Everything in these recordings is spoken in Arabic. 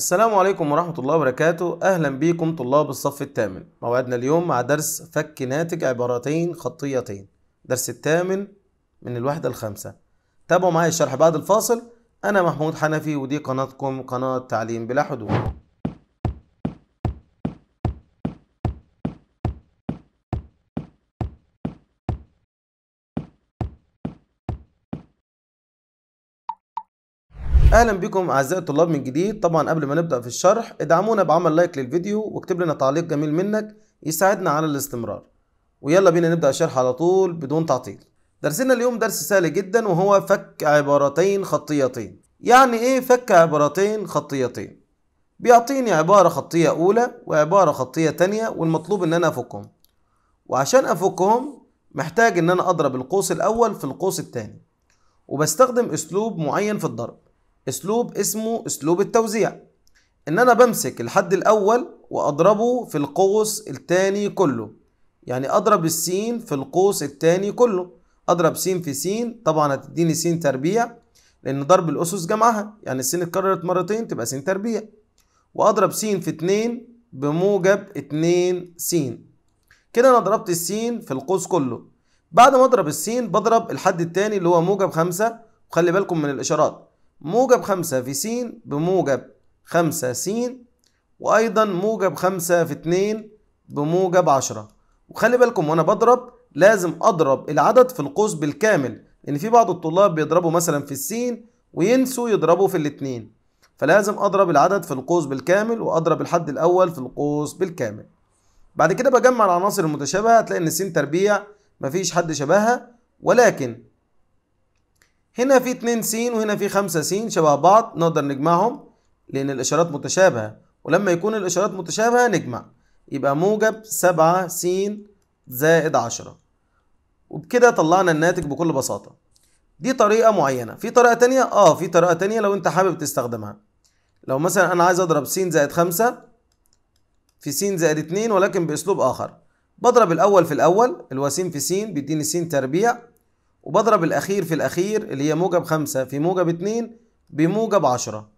السلام عليكم ورحمة الله وبركاته أهلا بكم طلاب الصف الثامن موعدنا اليوم مع درس فك ناتج عبارتين خطيتين درس الثامن من الوحدة الخامسة تابعوا معايا الشرح بعد الفاصل أنا محمود حنفي ودي قناتكم قناة تعليم بلا حدود اهلا بكم اعزائي الطلاب من جديد طبعا قبل ما نبدا في الشرح ادعمونا بعمل لايك للفيديو واكتب لنا تعليق جميل منك يساعدنا على الاستمرار ويلا بينا نبدا الشرح على طول بدون تعطيل درسنا اليوم درس سهل جدا وهو فك عبارتين خطيتين يعني ايه فك عبارتين خطيتين بيعطيني عبارة خطية أولى وعبارة خطية تانية والمطلوب إن أنا أفكهم وعشان أفكهم محتاج إن أنا أضرب القوس الأول في القوس التاني وبستخدم أسلوب معين في الضرب اسلوب اسمه اسلوب التوزيع ان انا بمسك الحد الاول واضربه في القوس الثاني كله يعني اضرب السين في القوس الثاني كله اضرب س في س طبعا هتديني س تربيع لان ضرب الاسس جمعها يعني السين اتكررت مرتين تبقى س تربيع واضرب س في اتنين بموجب اتنين س كده انا ضربت السين في القوس كله بعد ما اضرب السين بضرب الحد الثاني اللي هو موجب خمسة وخلي بالكم من الاشارات موجب خمسة في س بموجب خمسة س وأيضا موجب خمسة في اتنين بموجب عشرة وخلي بالكم وأنا بضرب لازم أضرب العدد في القوس بالكامل لأن يعني في بعض الطلاب بيضربوا مثلا في السين وينسوا يضربوا في الاتنين فلازم أضرب العدد في القوس بالكامل وأضرب الحد الأول في القوس بالكامل بعد كده بجمع العناصر المتشابهة هتلاقي إن السين تربيع مفيش حد شبهها ولكن هنا في 2 س وهنا في 5 س شبه بعض نقدر نجمعهم لأن الإشارات متشابهة ولما يكون الإشارات متشابهة نجمع يبقى موجب 7 س زائد 10 وبكده طلعنا الناتج بكل بساطة دي طريقة معينة في طريقة تانية اه في طريقة تانية لو انت حابب تستخدمها لو مثلا انا عايز اضرب س زائد 5 في س زائد 2 ولكن باسلوب اخر بضرب الاول في الاول اللي هو س في س بيديني س تربيع وبضرب الأخير في الأخير اللي هي موجب خمسة في موجب اتنين بموجب عشرة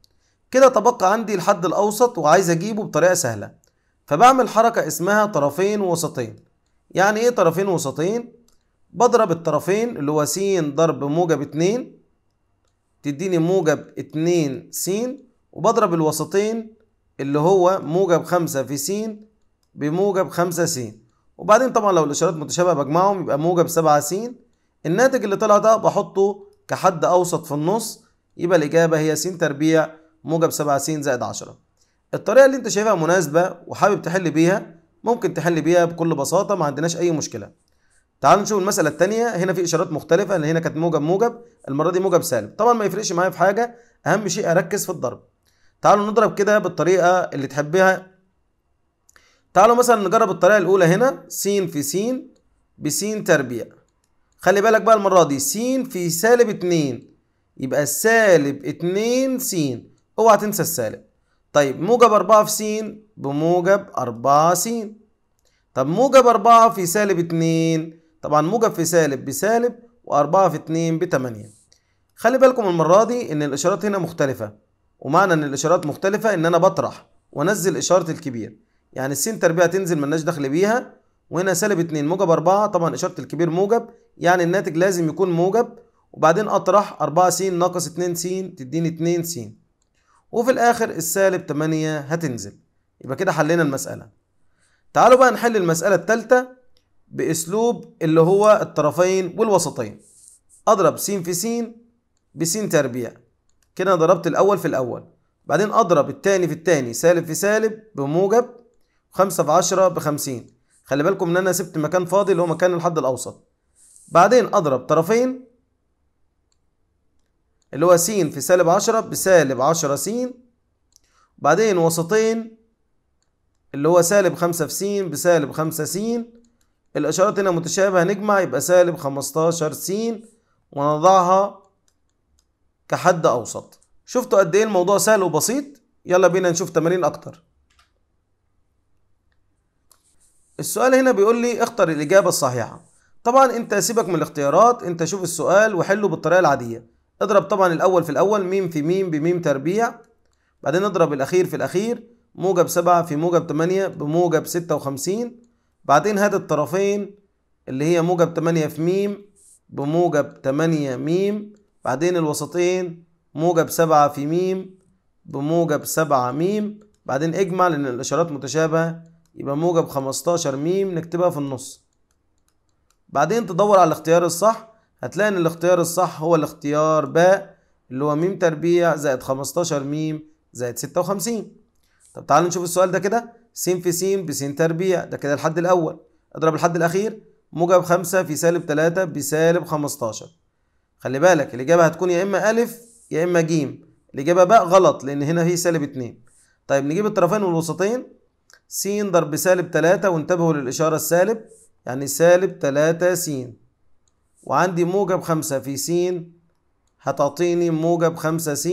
كده تبقى عندي الحد الأوسط وعايز أجيبه بطريقة سهلة فبعمل حركة اسمها طرفين وسطين يعني إيه طرفين وسطين؟ بضرب الطرفين اللي هو س ضرب موجب اتنين تديني موجب اتنين س وبضرب الوسطين اللي هو موجب خمسة في س بموجب خمسة س وبعدين طبعا لو الإشارات متشابهة بجمعهم يبقى موجب سبعة س الناتج اللي طلع ده بحطه كحد أوسط في النص يبقى الإجابة هي س تربيع موجب 7 س زائد 10 الطريقة اللي أنت شايفها مناسبة وحابب تحل بيها ممكن تحل بيها بكل بساطة ما عندناش أي مشكلة تعالوا نشوف المسألة الثانية هنا في إشارات مختلفة اللي هنا كانت موجب موجب المرة دي موجب سالب طبعا ما يفرقش معايا في حاجة أهم شيء أركز في الضرب تعالوا نضرب كده بالطريقة اللي تحبها تعالوا مثلا نجرب الطريقة الأولى هنا س في س بس تربيع خلي بالك بقى المرة دي س في سالب اتنين يبقى سالب اتنين س اوعى تنسى السالب طيب موجب أربعة في س بموجب أربعة س طب موجب أربعة في سالب اتنين طبعا موجب في سالب بسالب وأربعة في اتنين بتمانية خلي بالكم المرة دي إن الإشارات هنا مختلفة ومعنى إن الإشارات مختلفة إن أنا بطرح وأنزل إشارة الكبير يعني س تربيع تنزل ملناش دخل بيها وهنا سالب اتنين موجب أربعة طبعا إشارة الكبير موجب يعني الناتج لازم يكون موجب وبعدين اطرح 4 س ناقص 2 س تديني 2 س وفي الاخر السالب 8 هتنزل يبقى كده حلينا المساله تعالوا بقى نحل المساله الثالثه باسلوب اللي هو الطرفين والوسطين اضرب س في س ب س تربيع كده ضربت الاول في الاول بعدين اضرب الثاني في الثاني سالب في سالب بموجب 5 في 10 ب 50 خلي بالكم ان انا سبت مكان فاضي اللي هو مكان الحد الاوسط بعدين أضرب طرفين اللي هو س في سالب عشرة بسالب عشرة س بعدين وسطين اللي هو سالب خمسة في س بسالب خمسة س الإشارات هنا متشابهة نجمع يبقى سالب خمستاشر س ونضعها كحد أوسط شفتوا قد إيه الموضوع سهل وبسيط يلا بينا نشوف تمارين أكتر السؤال هنا بيقول لي اختر الإجابة الصحيحة طبعا انت سيبك من الاختيارات انت شوف السؤال وحله بالطريقه العاديه اضرب طبعا الاول في الاول ميم في ميم بميم تربيع بعدين اضرب الاخير في الاخير موجب 7 في موجب 8 بموجب 56 بعدين هات الطرفين اللي هي موجب 8 في ميم بموجب 8 ميم بعدين الوسطين موجب 7 في ميم بموجب 7 ميم بعدين اجمع لان الاشارات متشابهه يبقى موجب 15 ميم نكتبها في النص بعدين تدور على الاختيار الصح هتلاقي ان الاختيار الصح هو الاختيار ب اللي هو م تربيع زائد 15 م زائد 56 طب تعال نشوف السؤال ده كده س في س بس تربيع ده كده الحد الاول اضرب الحد الاخير موجب 5 في سالب 3 بسالب 15 خلي بالك الاجابه هتكون يا اما ا يا اما ج الاجابه ب غلط لان هنا هي سالب 2 طيب نجيب الطرفين والوسطين س ضرب سالب 3 وانتبهوا للاشاره السالب يعني سالب تلاتة س وعندي موجب خمسة في س هتعطيني موجب خمسة س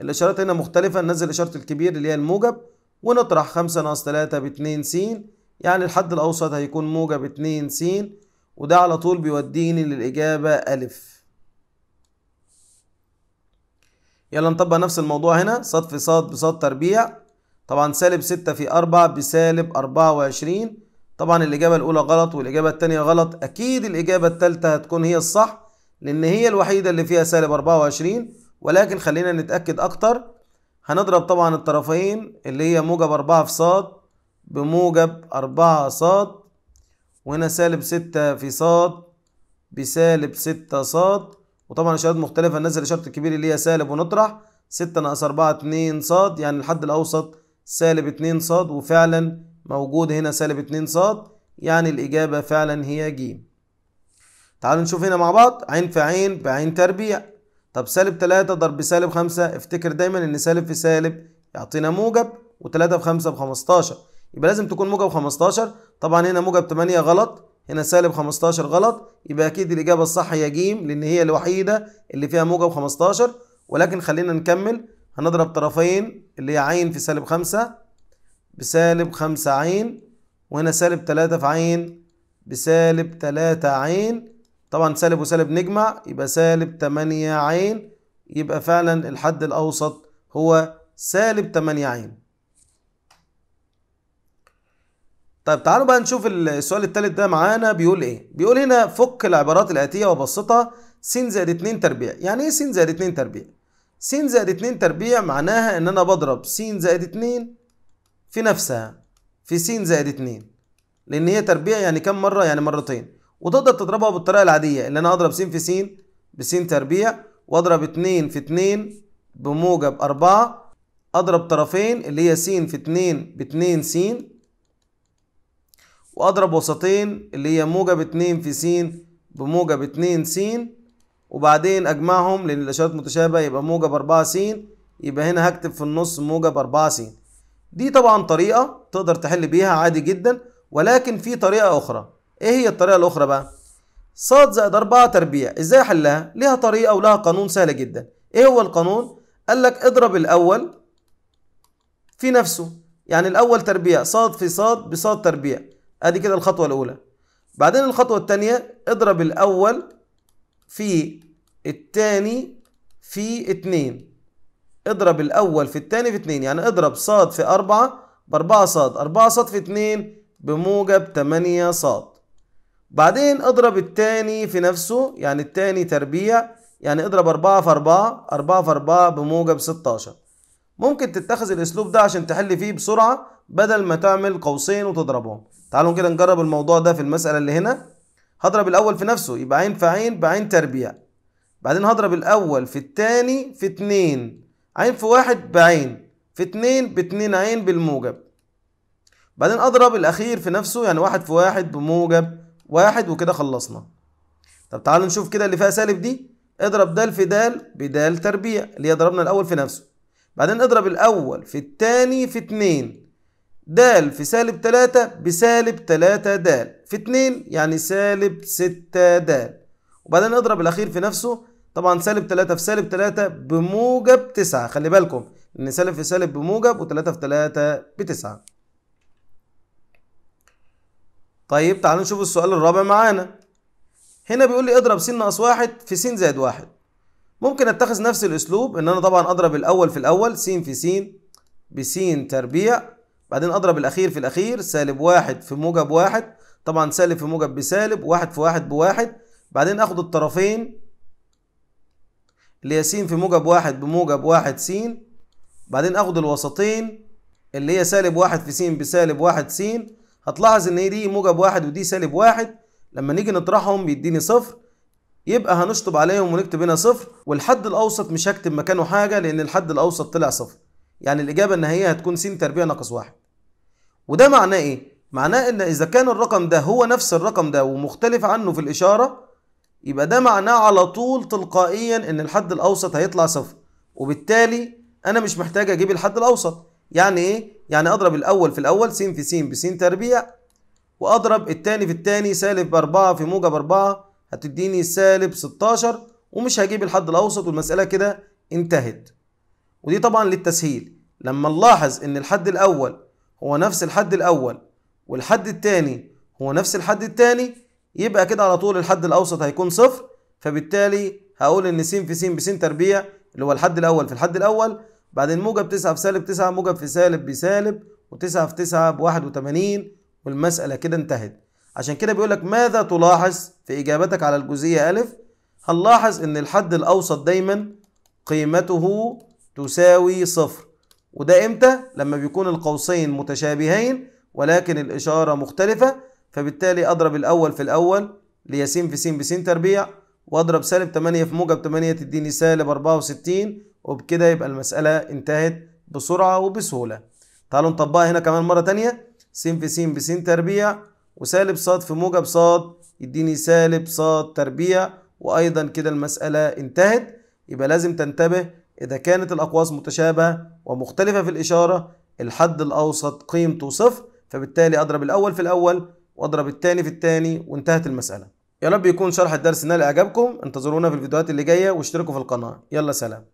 الإشارات هنا مختلفة ننزل إشارة الكبير اللي هي الموجب ونطرح خمسة ناقص تلاتة باتنين س يعني الحد الأوسط هيكون موجب اتنين س وده على طول بيوديني للإجابة ألف يلا نطبق نفس الموضوع هنا ص في ص بص تربيع طبعا سالب ستة في أربعة بسالب أربعة وعشرين طبعا الإجابة الأولى غلط والإجابة الثانية غلط أكيد الإجابة الثالثة هتكون هي الصح لأن هي الوحيدة اللي فيها سالب 24 ولكن خلينا نتأكد أكتر هنضرب طبعا الطرفين اللي هي موجب 4 في ص بموجب 4 ص وهنا سالب 6 في ص بسالب 6 ص وطبعا الإشارات مختلفة ننزل إشارة الكبير اللي هي سالب ونطرح 6 ناقص 4 2 ص يعني الحد الأوسط سالب 2 ص وفعلا موجود هنا سالب 2 ص يعني الإجابة فعلا هي ج تعالوا نشوف هنا مع بعض عين في عين بعين تربيع طب سالب 3 ضرب سالب 5 افتكر دايما ان سالب في سالب يعطينا موجب و3 في 5 ب 15 يبقى لازم تكون موجب 15 طبعا هنا موجب 8 غلط هنا سالب 15 غلط يبقى اكيد الاجابه الصح هي ج لان هي الوحيده اللي فيها موجب 15 ولكن خلينا نكمل هنضرب طرفين اللي هي عين في سالب 5 بسالب خمسة عين وهنا سالب تلاتة في عين بسالب تلاتة عين طبعا سالب وسالب نجمع يبقى سالب تمانية عين يبقى فعلا الحد الأوسط هو سالب تمانية عين طيب تعالوا بقى نشوف السؤال الثالث ده معانا بيقول ايه بيقول هنا فك العبارات الآتية وبسطها س زائد 2 تربيع يعني ايه س زائد 2 تربيع س زائد 2 تربيع معناها ان انا بضرب س زائد 2 في نفسها في س زائد 2 لان هي تربيع يعني كم مره يعني مرتين وتقدر تضربها بالطريقه العاديه اللي انا اضرب س في س بس تربيع واضرب 2 في 2 بموجب 4 اضرب طرفين اللي هي س في 2 ب 2 س واضرب وسطين اللي هي موجب 2 في س بموجب 2 س وبعدين اجمعهم لان الاشارات متشابهه يبقى موجب 4 س يبقى هنا هكتب في النص موجب 4 س دي طبعا طريقة تقدر تحل بيها عادي جدا ولكن في طريقة أخرى إيه هي الطريقة الأخرى بقى؟ ص زائد أربعة تربيع إزاي أحلها؟ ليها طريقة ولها قانون سهل جدا إيه هو القانون؟ قال لك اضرب الأول في نفسه يعني الأول تربيع ص في ص بص تربيع أدي كده الخطوة الأولى بعدين الخطوة الثانية اضرب الأول في الثاني في اتنين اضرب الأول في الثاني في 2 يعني اضرب ص في 4 ب 4 اربعة 4 في 2 بموجب 8 ص بعدين اضرب الثاني في نفسه يعني الثاني تربيع يعني اضرب 4 في 4 4 في 4 بموجب 16 ممكن تتخذ الاسلوب ده عشان تحل فيه بسرعة بدل ما تعمل قوسين وتضربهم تعالوا كده نجرب الموضوع ده في المسألة اللي هنا هضرب الأول في نفسه يبقى عين في عين بعين تربيع بعدين هضرب الأول في الثاني في 2 عين في واحد بعين في اتنين باتنين عين بالموجب بعدين اضرب الاخير في نفسه يعني واحد في واحد بموجب واحد وكده خلصنا طب تعالوا نشوف كده اللي فيها سالب دي اضرب دال في دال بدال تربيع اللي هي ضربنا الاول في نفسه بعدين اضرب الاول في التاني في اتنين دال في سالب تلاتة بسالب تلاتة دال في اتنين يعني سالب ستة دال وبعدين اضرب الاخير في نفسه طبعا سالب 3 في سالب 3 بموجب 9 خلي بالكم ان سالب في سالب بموجب و3 في 3 ب9 طيب تعالوا نشوف السؤال الرابع معانا هنا بيقول لي اضرب س ناقص 1 في س زائد 1 ممكن اتخذ نفس الاسلوب ان انا طبعا اضرب الاول في الاول س في س بس تربيع بعدين اضرب الاخير في الاخير سالب 1 في موجب 1 طبعا سالب في موجب بسالب 1 في 1 بواحد بعدين اخد الطرفين اللي هي س في موجب واحد بموجب واحد س بعدين اخد الوسطين اللي هي سالب واحد في س بسالب واحد س هتلاحظ ان هي دي موجب واحد ودي سالب واحد لما نيجي نطرحهم بيديني صفر يبقى هنشطب عليهم ونكتب هنا صفر والحد الاوسط مش هكتب مكانه حاجه لان الحد الاوسط طلع صفر يعني الاجابه النهائيه هتكون س تربيع ناقص واحد وده معناه ايه معناه ان اذا كان الرقم ده هو نفس الرقم ده ومختلف عنه في الاشاره يبقى ده معناه على طول تلقائيا ان الحد الاوسط هيطلع صفر وبالتالي انا مش محتاج اجيب الحد الاوسط يعني ايه يعني اضرب الاول في الاول س في س بس تربيع واضرب الثاني في الثاني سالب باربعة في موجب 4 هتديني سالب 16 ومش هجيب الحد الاوسط والمساله كده انتهت ودي طبعا للتسهيل لما نلاحظ ان الحد الاول هو نفس الحد الاول والحد الثاني هو نفس الحد الثاني يبقى كده على طول الحد الأوسط هيكون صفر فبالتالي هقول إن س في س بس تربيع اللي هو الحد الأول في الحد الأول بعدين موجب 9 في سالب 9 موجب في سالب بسالب و9 في 9 ب 81 والمسألة كده انتهت عشان كده بيقول لك ماذا تلاحظ في إجابتك على الجزئية أ هنلاحظ إن الحد الأوسط دايما قيمته تساوي صفر وده إمتى؟ لما بيكون القوسين متشابهين ولكن الإشارة مختلفة فبالتالي أضرب الأول في الأول اللي هي س في س بس تربيع وأضرب سالب 8 في موجب 8 تديني سالب 64 وبكده يبقى المسألة انتهت بسرعة وبسهولة تعالوا نطبقها هنا كمان مرة ثانيه س في س بس تربيع وسالب ص في موجب ص يديني سالب ص تربيع وأيضا كده المسألة انتهت يبقى لازم تنتبه إذا كانت الأقواس متشابهة ومختلفة في الإشارة الحد الأوسط قيمته صفر فبالتالي أضرب الأول في الأول واضرب الثاني في الثاني وانتهت المسألة يا رب يكون شرح الدرس نال إعجابكم انتظرونا في الفيديوهات اللي جاية واشتركوا في القناة يلا سلام